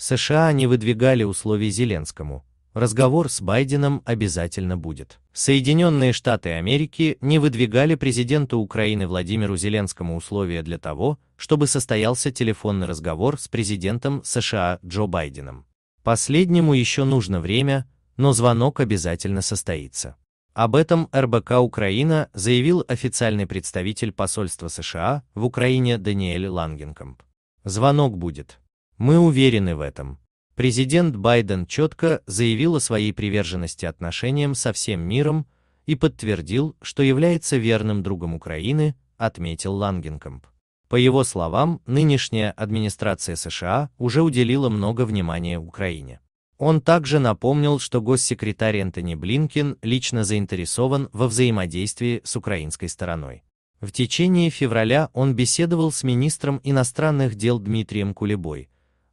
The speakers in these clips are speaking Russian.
США не выдвигали условий Зеленскому. Разговор с Байденом обязательно будет. Соединенные Штаты Америки не выдвигали президенту Украины Владимиру Зеленскому условия для того, чтобы состоялся телефонный разговор с президентом США Джо Байденом. Последнему еще нужно время, но звонок обязательно состоится. Об этом РБК Украина заявил официальный представитель посольства США в Украине Даниэль Лангенкамп. Звонок будет. Мы уверены в этом. Президент Байден четко заявил о своей приверженности отношениям со всем миром и подтвердил, что является верным другом Украины, отметил Лангенкомп. По его словам, нынешняя администрация США уже уделила много внимания Украине. Он также напомнил, что госсекретарь Энтони Блинкин лично заинтересован во взаимодействии с украинской стороной. В течение февраля он беседовал с министром иностранных дел Дмитрием Кулебой,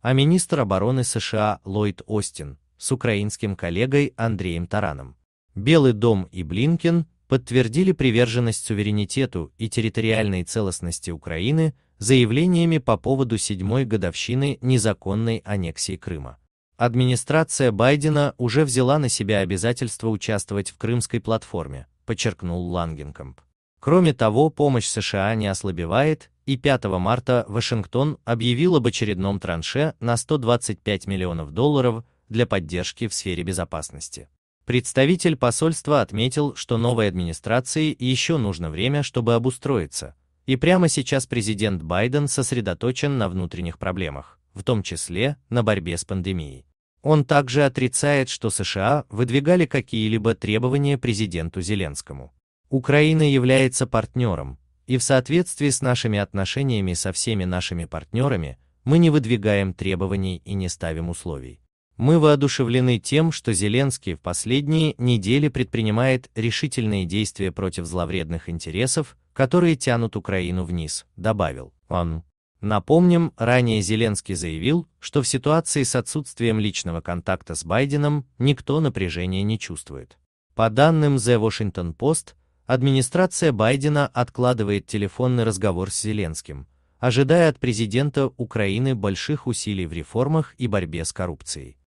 а министр обороны США Ллойд Остин с украинским коллегой Андреем Тараном. Белый дом и Блинкен подтвердили приверженность суверенитету и территориальной целостности Украины заявлениями по поводу седьмой годовщины незаконной аннексии Крыма. Администрация Байдена уже взяла на себя обязательство участвовать в крымской платформе, подчеркнул Лангенкомп. Кроме того, помощь США не ослабевает и 5 марта Вашингтон объявил об очередном транше на 125 миллионов долларов для поддержки в сфере безопасности. Представитель посольства отметил, что новой администрации еще нужно время, чтобы обустроиться, и прямо сейчас президент Байден сосредоточен на внутренних проблемах, в том числе на борьбе с пандемией. Он также отрицает, что США выдвигали какие-либо требования президенту Зеленскому. Украина является партнером, и в соответствии с нашими отношениями со всеми нашими партнерами, мы не выдвигаем требований и не ставим условий. Мы воодушевлены тем, что Зеленский в последние недели предпринимает решительные действия против зловредных интересов, которые тянут Украину вниз, добавил он. Напомним, ранее Зеленский заявил, что в ситуации с отсутствием личного контакта с Байденом никто напряжения не чувствует. По данным The Washington Post, Администрация Байдена откладывает телефонный разговор с Зеленским, ожидая от президента Украины больших усилий в реформах и борьбе с коррупцией.